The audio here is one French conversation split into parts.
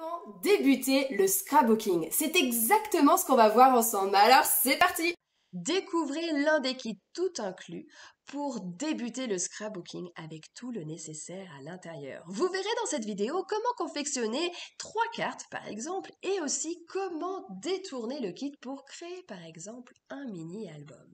Comment débuter le scrapbooking C'est exactement ce qu'on va voir ensemble. Alors c'est parti Découvrez l'un des kits tout inclus pour débuter le scrapbooking avec tout le nécessaire à l'intérieur. Vous verrez dans cette vidéo comment confectionner trois cartes par exemple et aussi comment détourner le kit pour créer par exemple un mini album.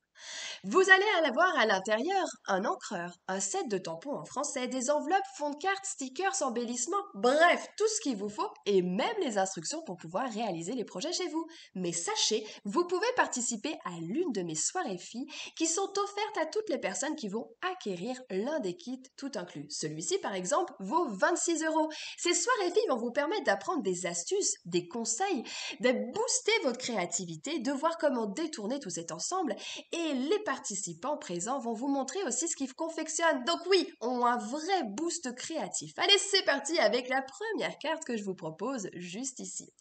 Vous allez avoir à l'intérieur un encreur, un set de tampons en français, des enveloppes, fonds de cartes, stickers, embellissements, bref, tout ce qu'il vous faut et même les instructions pour pouvoir réaliser les projets chez vous. Mais sachez, vous pouvez participer à l'une de mes soirées filles qui sont offertes à toutes les personnes qui vont acquérir l'un des kits tout inclus. Celui-ci, par exemple, vaut 26 euros. Ces soirées filles vont vous permettre d'apprendre des astuces, des conseils, de booster votre créativité, de voir comment détourner tout cet ensemble et et les participants présents vont vous montrer aussi ce qu'ils confectionnent. Donc oui, on a un vrai boost créatif. Allez, c'est parti avec la première carte que je vous propose juste ici.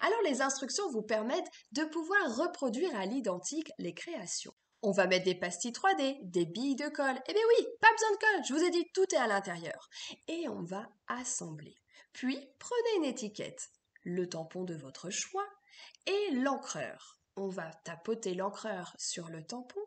Alors les instructions vous permettent de pouvoir reproduire à l'identique les créations. On va mettre des pastilles 3D, des billes de colle. Eh bien oui, pas besoin de colle, je vous ai dit, tout est à l'intérieur. Et on va assembler. Puis, prenez une étiquette, le tampon de votre choix et l'encreur on va tapoter l'encreur sur le tampon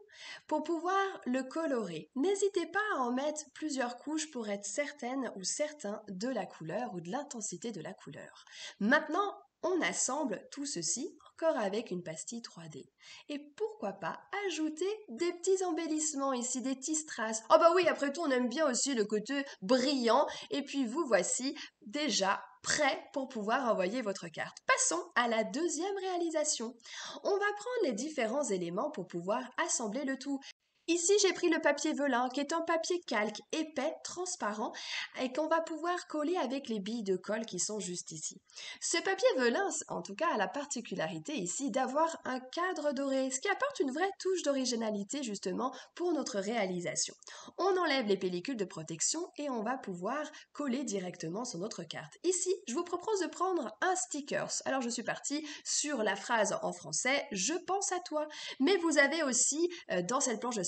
pour pouvoir le colorer. N'hésitez pas à en mettre plusieurs couches pour être certaine ou certain de la couleur ou de l'intensité de la couleur. Maintenant, on assemble tout ceci encore avec une pastille 3D. Et pourquoi pas ajouter des petits embellissements ici, des petits strass. Oh bah oui, après tout, on aime bien aussi le côté brillant. Et puis vous voici déjà prêt pour pouvoir envoyer votre carte. Passons à la deuxième réalisation. On va prendre les différents éléments pour pouvoir assembler le tout. Ici, j'ai pris le papier velin, qui est un papier calque épais, transparent, et qu'on va pouvoir coller avec les billes de colle qui sont juste ici. Ce papier velin, en tout cas, a la particularité ici d'avoir un cadre doré, ce qui apporte une vraie touche d'originalité justement pour notre réalisation. On enlève les pellicules de protection et on va pouvoir coller directement sur notre carte. Ici, je vous propose de prendre un sticker. Alors, je suis partie sur la phrase en français « Je pense à toi », mais vous avez aussi, euh, dans cette planche de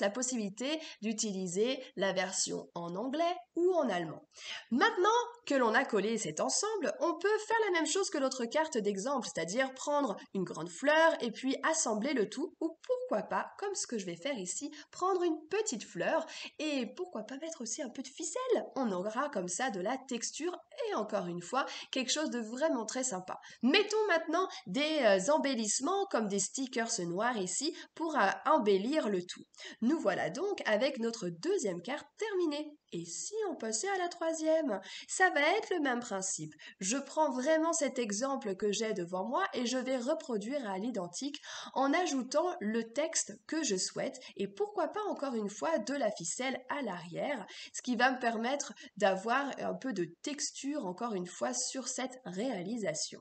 la possibilité d'utiliser la version en anglais ou en allemand. Maintenant que l'on a collé cet ensemble, on peut faire la même chose que l'autre carte d'exemple, c'est-à-dire prendre une grande fleur et puis assembler le tout, ou pourquoi pas, comme ce que je vais faire ici, prendre une petite fleur et pourquoi pas mettre aussi un peu de ficelle. On aura comme ça de la texture et encore une fois, quelque chose de vraiment très sympa. Mettons maintenant des euh, embellissements comme des stickers noirs ici pour euh, embellir le tout. Nous voilà donc avec notre deuxième carte terminée. Et si on passait à la troisième Ça va être le même principe. Je prends vraiment cet exemple que j'ai devant moi et je vais reproduire à l'identique en ajoutant le texte que je souhaite et pourquoi pas encore une fois de la ficelle à l'arrière, ce qui va me permettre d'avoir un peu de texture encore une fois sur cette réalisation.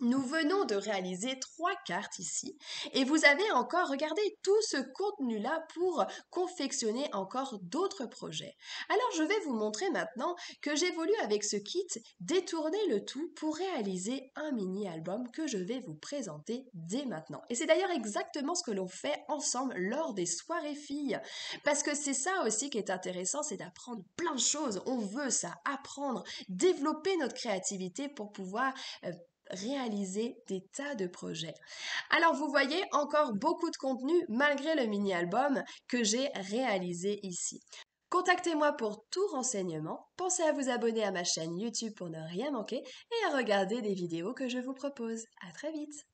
Nous venons de réaliser trois cartes ici et vous avez encore regardé tout ce contenu-là pour confectionner encore d'autres projets. Alors je vais vous montrer maintenant que j'ai voulu avec ce kit détourner le tout pour réaliser un mini-album que je vais vous présenter dès maintenant. Et c'est d'ailleurs exactement ce que l'on fait ensemble lors des soirées filles parce que c'est ça aussi qui est intéressant, c'est d'apprendre plein de choses. On veut ça, apprendre, développer notre créativité pour pouvoir... Euh, réaliser des tas de projets. Alors vous voyez encore beaucoup de contenu malgré le mini-album que j'ai réalisé ici. Contactez-moi pour tout renseignement, pensez à vous abonner à ma chaîne YouTube pour ne rien manquer et à regarder des vidéos que je vous propose. À très vite